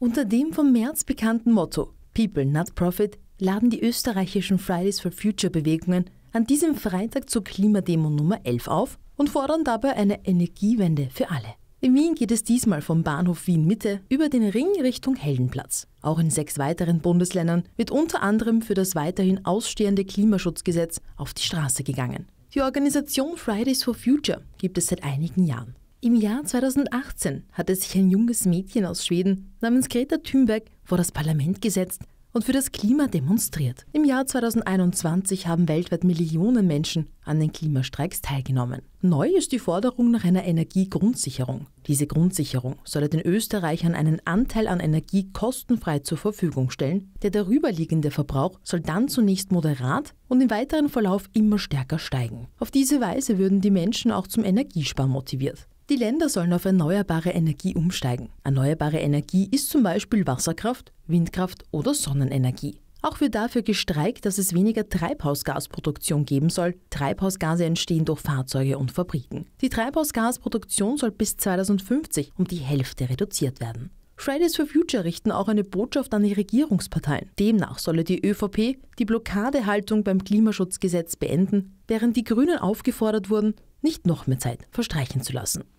Unter dem vom März bekannten Motto People Not Profit laden die österreichischen Fridays for Future Bewegungen an diesem Freitag zur Klimademo Nummer 11 auf und fordern dabei eine Energiewende für alle. In Wien geht es diesmal vom Bahnhof Wien Mitte über den Ring Richtung Heldenplatz. Auch in sechs weiteren Bundesländern wird unter anderem für das weiterhin ausstehende Klimaschutzgesetz auf die Straße gegangen. Die Organisation Fridays for Future gibt es seit einigen Jahren. Im Jahr 2018 hatte sich ein junges Mädchen aus Schweden namens Greta Thunberg vor das Parlament gesetzt und für das Klima demonstriert. Im Jahr 2021 haben weltweit Millionen Menschen an den Klimastreiks teilgenommen. Neu ist die Forderung nach einer Energiegrundsicherung. Diese Grundsicherung soll den Österreichern einen Anteil an Energie kostenfrei zur Verfügung stellen. Der darüberliegende Verbrauch soll dann zunächst moderat und im weiteren Verlauf immer stärker steigen. Auf diese Weise würden die Menschen auch zum Energiespar motiviert. Die Länder sollen auf erneuerbare Energie umsteigen. Erneuerbare Energie ist zum Beispiel Wasserkraft, Windkraft oder Sonnenenergie. Auch wird dafür gestreikt, dass es weniger Treibhausgasproduktion geben soll. Treibhausgase entstehen durch Fahrzeuge und Fabriken. Die Treibhausgasproduktion soll bis 2050 um die Hälfte reduziert werden. Fridays for Future richten auch eine Botschaft an die Regierungsparteien. Demnach solle die ÖVP die Blockadehaltung beim Klimaschutzgesetz beenden, während die Grünen aufgefordert wurden, nicht noch mehr Zeit verstreichen zu lassen.